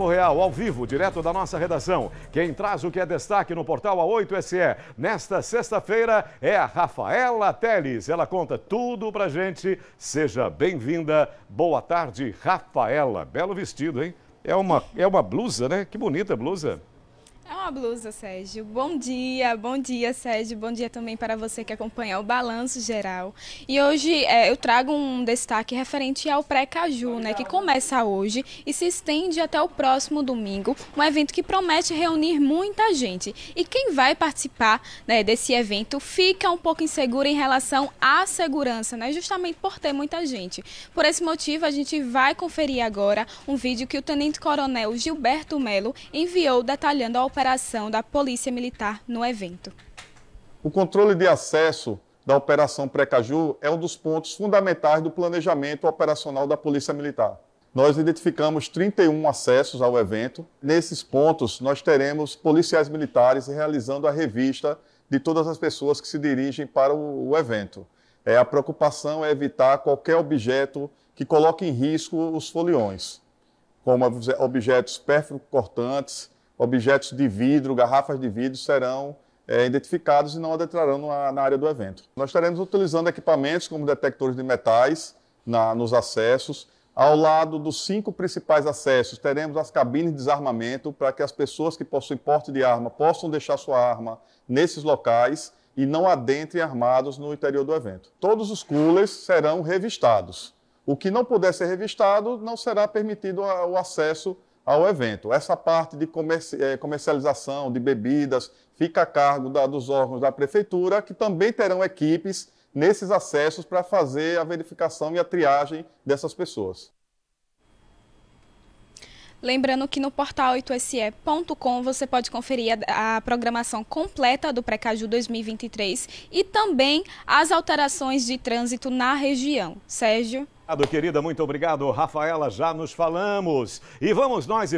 Real, ao vivo, direto da nossa redação. Quem traz o que é destaque no portal A8SE nesta sexta-feira é a Rafaela Teles. Ela conta tudo pra gente. Seja bem-vinda. Boa tarde, Rafaela. Belo vestido, hein? É uma, é uma blusa, né? Que bonita blusa uma blusa, Sérgio. Bom dia, bom dia, Sérgio. Bom dia também para você que acompanha o Balanço Geral. E hoje é, eu trago um destaque referente ao Pré-Caju, né, que começa hoje e se estende até o próximo domingo. Um evento que promete reunir muita gente. E quem vai participar né, desse evento fica um pouco inseguro em relação à segurança, né, justamente por ter muita gente. Por esse motivo, a gente vai conferir agora um vídeo que o Tenente Coronel Gilberto Melo enviou detalhando a operação da Polícia Militar no evento. O controle de acesso da Operação Precaju é um dos pontos fundamentais do planejamento operacional da Polícia Militar. Nós identificamos 31 acessos ao evento. Nesses pontos, nós teremos policiais militares realizando a revista de todas as pessoas que se dirigem para o, evento. É, a preocupação é evitar qualquer objeto que coloque em risco os foliões, como objetos pérfido cortantes, objetos de vidro, garrafas de vidro serão é, identificados e não adentrarão na, na, área do evento. Nós estaremos utilizando equipamentos como detectores de metais na, nos acessos. Ao lado dos cinco principais acessos, teremos as cabines de desarmamento para que as pessoas que possuem porte de arma possam deixar sua arma nesses locais e não adentrem armados no interior do evento. Todos os coolers serão revistados. O que não puder ser revistado não será permitido o acesso ao evento. Essa parte de eh, comercialização de bebidas fica a cargo da, dos órgãos da prefeitura, que também terão equipes nesses acessos para fazer a verificação e a triagem dessas pessoas. Lembrando que no portal 8se.com você pode conferir a, a programação completa do Precaju 2023 e também as alterações de trânsito na região. Sérgio? Obrigado, querida, muito obrigado. Rafaela, já nos falamos. E vamos nós.